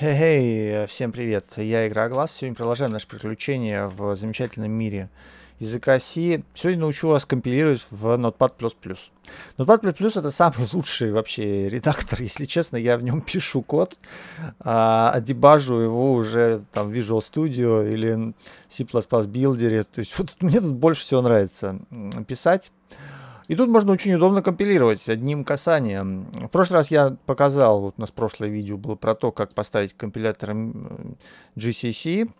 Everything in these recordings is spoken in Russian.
Хей, hey, э, hey, всем привет, я Игра Глаз. Сегодня продолжаем наше приключение в замечательном мире языка C. Сегодня научу вас компилировать в Notepad++. Notepad++ это самый лучший вообще редактор, если честно, я в нем пишу код, а, дебажу его уже там в Visual Studio или C++ Builder, то есть вот мне тут больше всего нравится писать. И тут можно очень удобно компилировать одним касанием. В прошлый раз я показал, вот у нас прошлое видео было про то, как поставить компилятор GCC.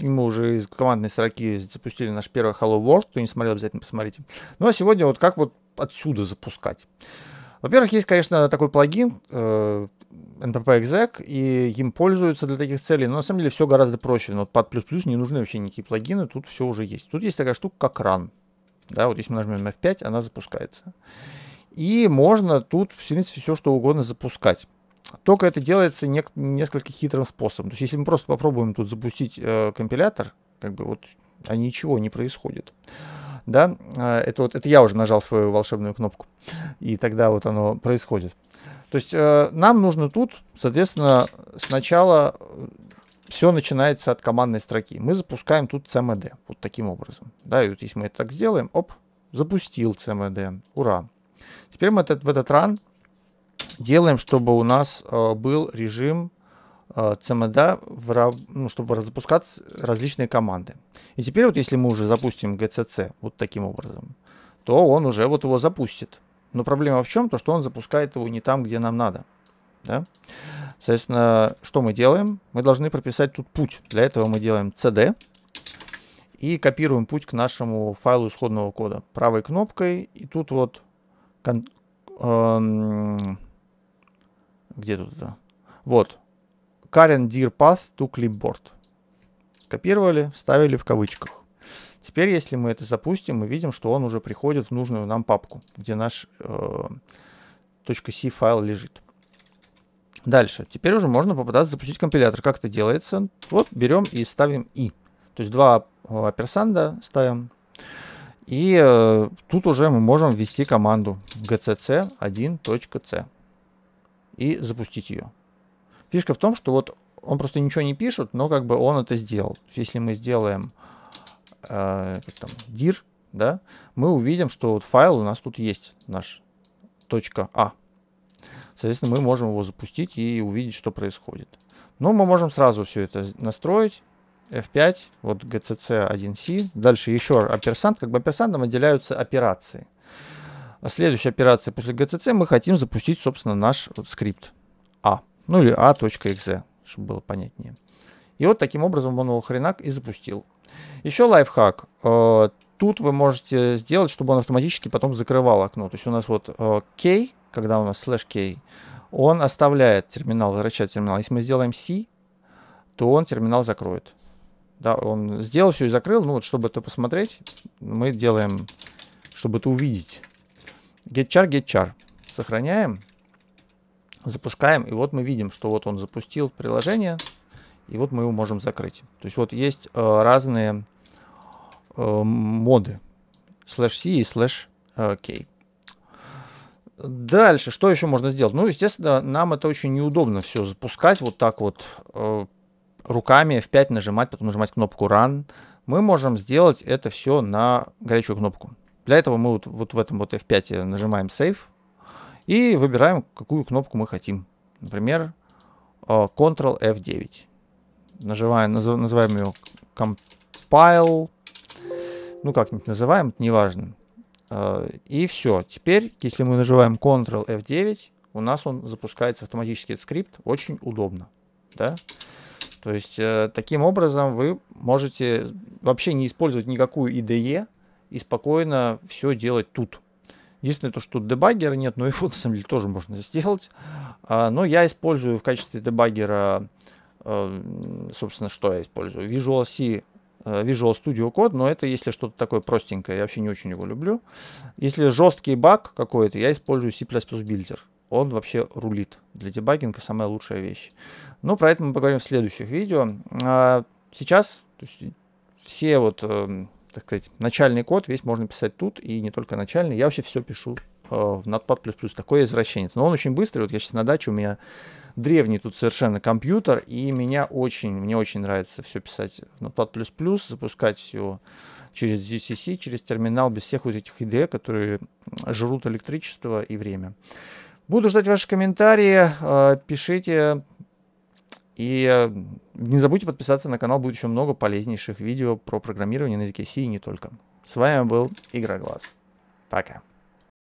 И мы уже из командной строки запустили наш первый Hello World. Кто не смотрел, обязательно посмотрите. Ну а сегодня вот как вот отсюда запускать. Во-первых, есть, конечно, такой плагин э, NPP Exec, и им пользуются для таких целей, но на самом деле все гораздо проще. Но под плюс-плюс не нужны вообще никакие плагины, тут все уже есть. Тут есть такая штука, как run. Да, вот если мы нажмем F5, она запускается. И можно тут, в принципе, все что угодно запускать. Только это делается не, несколько хитрым способом. То есть, если мы просто попробуем тут запустить э, компилятор, как бы вот, а ничего не происходит. Да, э, это вот, это я уже нажал свою волшебную кнопку, и тогда вот оно происходит. То есть, э, нам нужно тут, соответственно, сначала э, все начинается от командной строки. Мы запускаем тут CMD вот таким образом. Да, и вот если мы это так сделаем, оп, запустил CMD, ура. Теперь мы этот, в этот ран делаем, чтобы у нас э, был режим э, CMD, в, ну, чтобы запускать различные команды. И теперь вот если мы уже запустим GCC вот таким образом, то он уже вот его запустит. Но проблема в чем? То, что он запускает его не там, где нам надо. Да? Соответственно, что мы делаем? Мы должны прописать тут путь. Для этого мы делаем cd и копируем путь к нашему файлу исходного кода. Правой кнопкой и тут вот... Эм, где тут это? Вот. Current dir path to clipboard. Скопировали, вставили в кавычках. Теперь, если мы это запустим, мы видим, что он уже приходит в нужную нам папку, где наш э, .c файл лежит. Дальше. Теперь уже можно попытаться запустить компилятор. Как это делается? Вот берем и ставим и. То есть два оперсанда э, ставим. И э, тут уже мы можем ввести команду gcc1.c и запустить ее. Фишка в том, что вот он просто ничего не пишет, но как бы он это сделал. Если мы сделаем э, там, dir, да, мы увидим, что вот файл у нас тут есть наш .a. Соответственно, мы можем его запустить и увидеть, что происходит. Но мы можем сразу все это настроить. F5, вот GCC 1C. Дальше еще оперсант. Как бы оперсантом отделяются операции. А следующая операция после GCC мы хотим запустить, собственно, наш вот скрипт A. А. Ну или a.exe, а чтобы было понятнее. И вот таким образом он его хренак и запустил. Еще лайфхак. Э, тут вы можете сделать, чтобы он автоматически потом закрывал окно. То есть у нас вот K, э, когда у нас слэш K, он оставляет терминал, возвращает терминал. Если мы сделаем C, то он терминал закроет. Да, он сделал все и закрыл. Ну вот, чтобы это посмотреть, мы делаем, чтобы это увидеть. Getchar, getchar. Сохраняем запускаем, и вот мы видим, что вот он запустил приложение, и вот мы его можем закрыть. То есть вот есть э, разные э, моды. Slash C и slash K. Э, Дальше, что еще можно сделать? Ну, естественно, нам это очень неудобно все запускать вот так вот э, руками F5 нажимать, потом нажимать кнопку Run. Мы можем сделать это все на горячую кнопку. Для этого мы вот, вот в этом вот F5 нажимаем Save и выбираем, какую кнопку мы хотим. Например, э, Ctrl F9. Нажимаем, называем ее compile. Ну, как-нибудь называем, это неважно. Э, и все. Теперь, если мы нажимаем Ctrl F9, у нас он запускается автоматически этот скрипт. Очень удобно. Да? То есть, э, таким образом вы можете вообще не использовать никакую IDE и спокойно все делать тут. Единственное, то, что тут дебаггера нет, но его на самом деле тоже можно сделать. А, но я использую в качестве дебаггера Эм, собственно, что я использую? Visual C э, Visual Studio Code, но это если что-то такое простенькое, я вообще не очень его люблю. Если жесткий баг какой-то, я использую C++ Builder. Он вообще рулит. Для дебагинга самая лучшая вещь. Но ну, про это мы поговорим в следующих видео. А сейчас есть, все вот, эм, так сказать, начальный код весь можно писать тут, и не только начальный. Я вообще все пишу Э, в NotPad++. Такой извращенец. Но он очень быстрый. Вот я сейчас на даче, у меня древний тут совершенно компьютер, и меня очень, мне очень нравится все писать в NotPad++, запускать все через GCC, через терминал, без всех вот этих IDE, которые жрут электричество и время. Буду ждать ваши комментарии, э, пишите, и э, не забудьте подписаться на канал, будет еще много полезнейших видео про программирование на языке C и не только. С вами был Игроглаз. Пока.